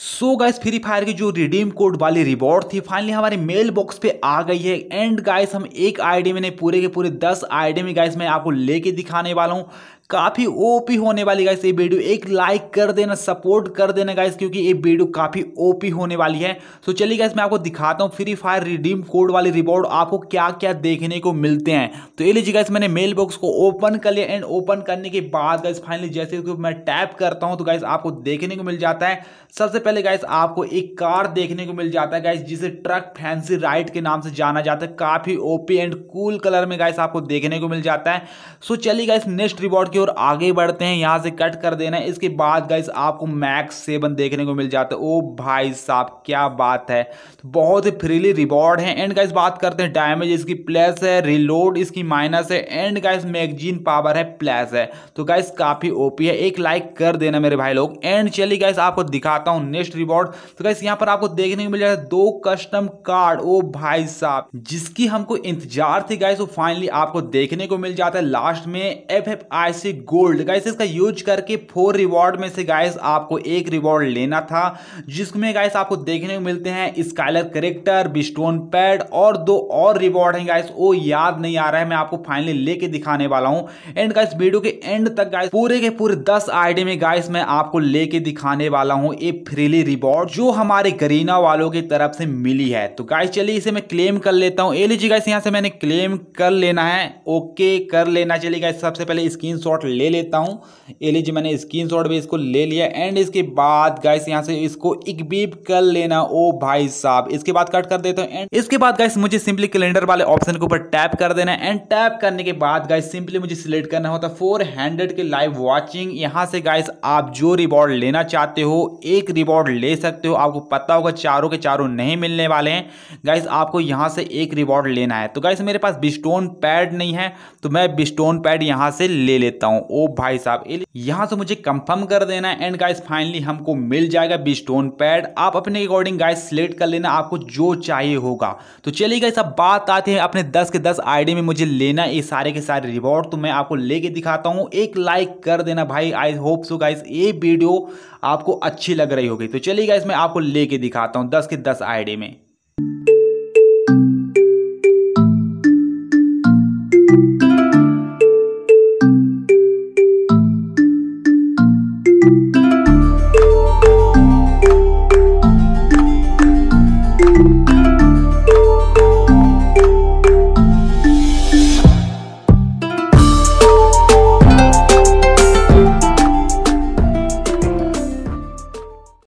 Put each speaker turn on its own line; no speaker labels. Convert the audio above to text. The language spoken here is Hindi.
सो गाइस फ्री फायर की जो रिडीम कोड वाली रिवॉर्ड थी फाइनली हमारे मेल बॉक्स पे आ गई है एंड गाइस हम एक आईडी में नहीं पूरे के पूरे दस आईडी में गाइस मैं आपको लेके दिखाने वाला हूँ काफ़ी ओपी होने वाली गाइस ये वीडियो एक लाइक कर देना सपोर्ट कर देना गाइस क्योंकि ये वीडियो काफ़ी ओपी होने वाली है सो चलिए गाइस मैं आपको दिखाता हूँ फ्री फायर रिडीम कोड वाले रिवॉर्ड आपको क्या क्या देखने को मिलते हैं तो ये लीजिए गाइस मैंने मेल बॉक्स को ओपन कर लिया एंड ओपन करने के बाद गाइस फाइनली जैसे कि मैं टैप करता हूँ तो गाइस आपको देखने को मिल जाता है सबसे पहले गाइस आपको एक कार देखने को मिल जाता है गाइस जिसे ट्रक फैंसी राइड के नाम से जाना जाता है काफ़ी ओपी एंड कूल कलर में गाइस आपको देखने को मिल जाता है सो चलिए गाइस नेक्स्ट रिवॉर्ड की और आगे बढ़ते हैं यहाँ से कट कर देना है इसके बाद गाइस आपको मैक्स सेवन देखने को मिल जाता है ओ भाई साहब क्या बात है तो बहुत ही फ्रीली रिवॉर्ड है एंड गाइस बात करते हैं डैमेज इसकी प्लस है रिलोड इसकी माइनस है एंड गाइस मैगजीन पावर है प्लस है तो गाइस काफ़ी ओ है एक लाइक कर देना मेरे भाई लोग एंड चलिए गाइस आपको दिखाता हूँ नेक्स्ट रिवॉर्ड तो गाइस यहाँ पर आपको देखने को मिल जाता है दो कस्टम कार्ड ओ भाई साहब जिसकी हमको इंतजार थी गाइस वो फाइनली आपको देखने को मिल जाता है लास्ट में F F I C gold guys इसका यूज करके फोर रिवॉर्ड में से गाइस आपको एक रिवॉर्ड लेना था जिसमें गाइस आपको देखने को मिलते हैं स्काइलर करेक्टर बिस्टोन पैड और दो और रिवॉर्ड हैं गाइस वो याद नहीं आ रहा है मैं आपको फाइनली लेके दिखाने वाला हूँ एंड गाइस वीडियो के एंड तक गाइस पूरे के पूरे दस आईडी में गाइस मैं आपको लेके दिखाने वाला हूँ ये फ्रीली रिवॉर्ड जो हमारे गरीना वालों की तरफ से मिली है तो गाइस चलिए इसे मैं क्लेम कर लेता हूँ ये लीजिए गाइस यहाँ से मैंने क्लेम कर लेना है ओके कर लेना चलिए गाइस सबसे पहले स्क्रीन स्क्रीनशॉट ले लेता हूँ ये लीजिए मैंने स्क्रीनशॉट भी इसको ले लिया एंड इसके बाद गाइस यहाँ से इसको इकबीप कर लेना ओ भाई साहब इसके बाद कट कर देता हूँ एंड इसके बाद गाइस मुझे सिंपली कैलेंडर वाले ऑप्शन के ऊपर टैप कर देना एंड टैप करने के बाद गाइस सिंपली मुझे सिलेक्ट करना होता फोर हंड्रेड के लाइव वॉचिंग यहाँ से गाइस आप जो रिवॉर्ड लेना चाहते हो एक रिवॉर्ड ले सकते हो आपको पता होगा चारों के चारों नहीं मिलने वाले हैं गाइस आपको यहाँ से एक रिवॉर्ड लेना है तो गाइस मेरे पास बिस्टोन पैड नहीं है तो मैं बिस्टोन पैड यहाँ से ले लेता देता हूँ ओ भाई साहब यहाँ से मुझे कंफर्म कर देना एंड गाइस फाइनली हमको मिल जाएगा बी स्टोन पैड आप अपने अकॉर्डिंग गाइस सिलेक्ट कर लेना आपको जो चाहिए होगा तो चलिए गाइस अब बात आते हैं अपने दस के दस आईडी में मुझे लेना ये सारे के सारे रिवॉर्ड तो मैं आपको लेके दिखाता हूँ एक लाइक कर देना भाई आई होप सो गाइस ये वीडियो आपको अच्छी लग रही होगी तो चलिए गाइस मैं आपको लेके दिखाता हूँ दस के दस आईडी में